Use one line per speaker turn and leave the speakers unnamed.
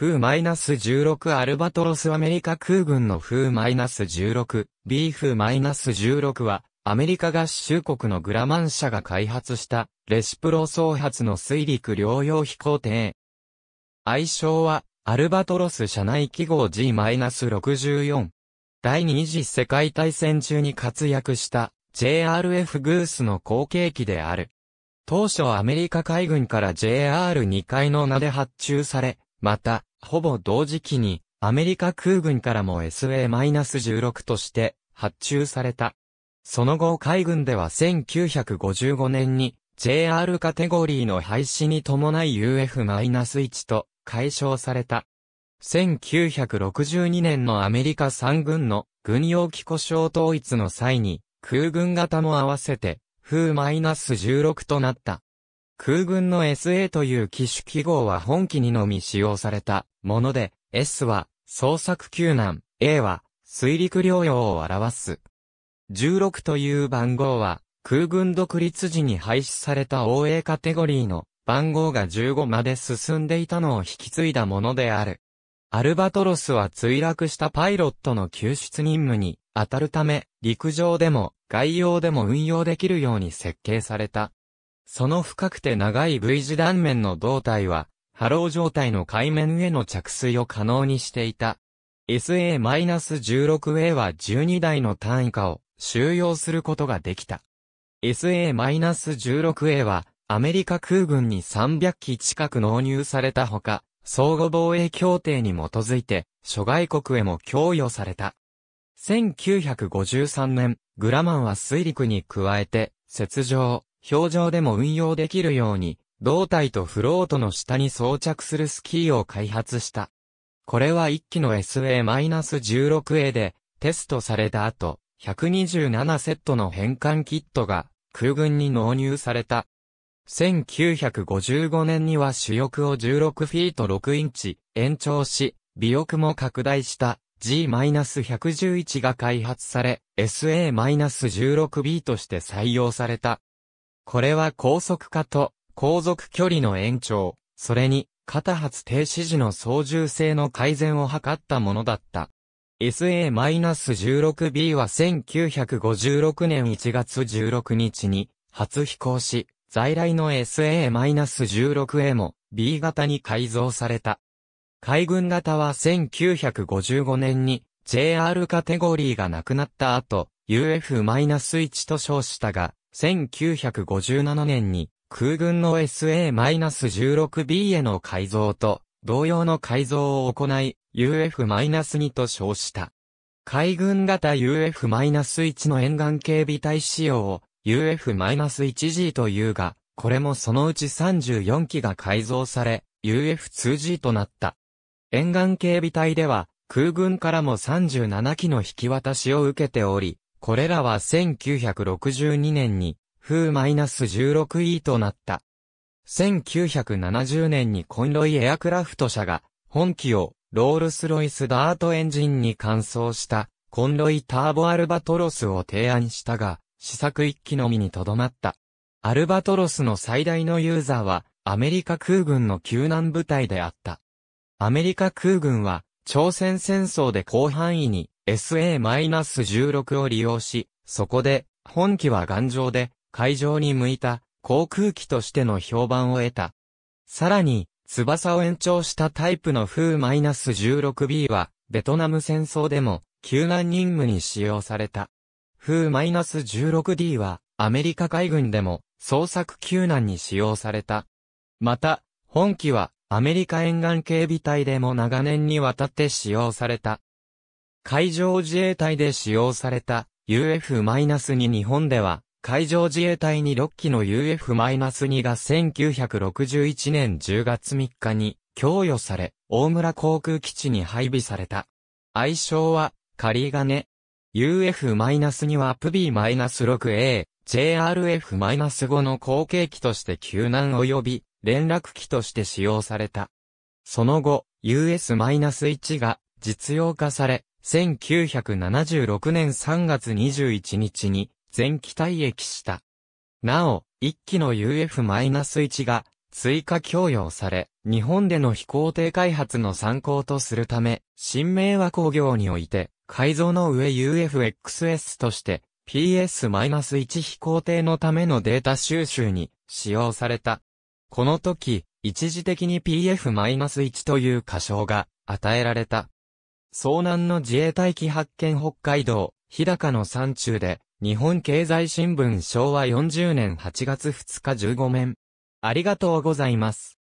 フー -16 アルバトロスアメリカ空軍のフー -16、B ー -16 は、アメリカ合衆国のグラマン社が開発した、レシプロ創発の水陸両用飛行艇。愛称は、アルバトロス社内記号 G-64。第二次世界大戦中に活躍した JRF グースの後継機である。当初アメリカ海軍から JR2 階の名で発注され、また、ほぼ同時期に、アメリカ空軍からも SA-16 として発注された。その後海軍では1955年に JR カテゴリーの廃止に伴い UF-1 と解消された。1962年のアメリカ3軍の軍用機故障統一の際に空軍型も合わせて風 -16 となった。空軍の SA という機種記号は本機にのみ使用されたもので、S は捜索救難、A は水陸両用を表す。16という番号は空軍独立時に廃止された OA カテゴリーの番号が15まで進んでいたのを引き継いだものである。アルバトロスは墜落したパイロットの救出任務に当たるため、陸上でも外洋でも運用できるように設計されたその深くて長い V 字断面の胴体は、波浪状態の海面への着水を可能にしていた。SA-16A は12台の単位化を収容することができた。SA-16A はアメリカ空軍に300機近く納入されたほか、相互防衛協定に基づいて諸外国へも供与された。1953年、グラマンは水陸に加えて、雪上、表情でも運用できるように、胴体とフロートの下に装着するスキーを開発した。これは1機の SA-16A でテストされた後、127セットの変換キットが空軍に納入された。1955年には主翼を16フィート6インチ延長し、尾翼も拡大した G-111 が開発され、SA-16B として採用された。これは高速化と航続距離の延長、それに、片発停止時の操縦性の改善を図ったものだった。SA-16B は1956年1月16日に初飛行し、在来の SA-16A も B 型に改造された。海軍型は1955年に JR カテゴリーがなくなった後、UF-1 と称したが、1957年に空軍の SA-16B への改造と同様の改造を行い UF-2 と称した。海軍型 UF-1 の沿岸警備隊仕様を UF-1G というが、これもそのうち34機が改造され、UF2G となった。沿岸警備隊では、空軍からも37機の引き渡しを受けており、これらは1962年に、風1 6 E となった。1970年にコンロイエアクラフト社が、本機をロールスロイスダートエンジンに換装した、コンロイターボアルバトロスを提案したが、試作一機のみにとどまった。アルバトロスの最大のユーザーは、アメリカ空軍の救難部隊であった。アメリカ空軍は、朝鮮戦争で広範囲に SA-16 を利用し、そこで、本機は頑丈で、海上に向いた、航空機としての評判を得た。さらに、翼を延長したタイプの風 -16B は、ベトナム戦争でも、救難任務に使用された。風 -16D は、アメリカ海軍でも、捜索救難に使用された。また、本機は、アメリカ沿岸警備隊でも長年にわたって使用された。海上自衛隊で使用された UF-2 日本では、海上自衛隊に6機の UF-2 が1961年10月3日に供与され、大村航空基地に配備された。愛称は、仮金。UF-2 はプ B-6A、JRF-5 の後継機として救難及び連絡機として使用された。その後、US-1 が実用化され、1976年3月21日に全機体液した。なお、1機の UF-1 が追加供与され、日本での飛行艇開発の参考とするため、新明和工業において、改造の上 UFXS として PS-1 飛行艇のためのデータ収集に使用された。この時、一時的に PF-1 という仮称が与えられた。遭難の自衛隊機発見北海道、日高の山中で、日本経済新聞昭和40年8月2日15面。ありがとうございます。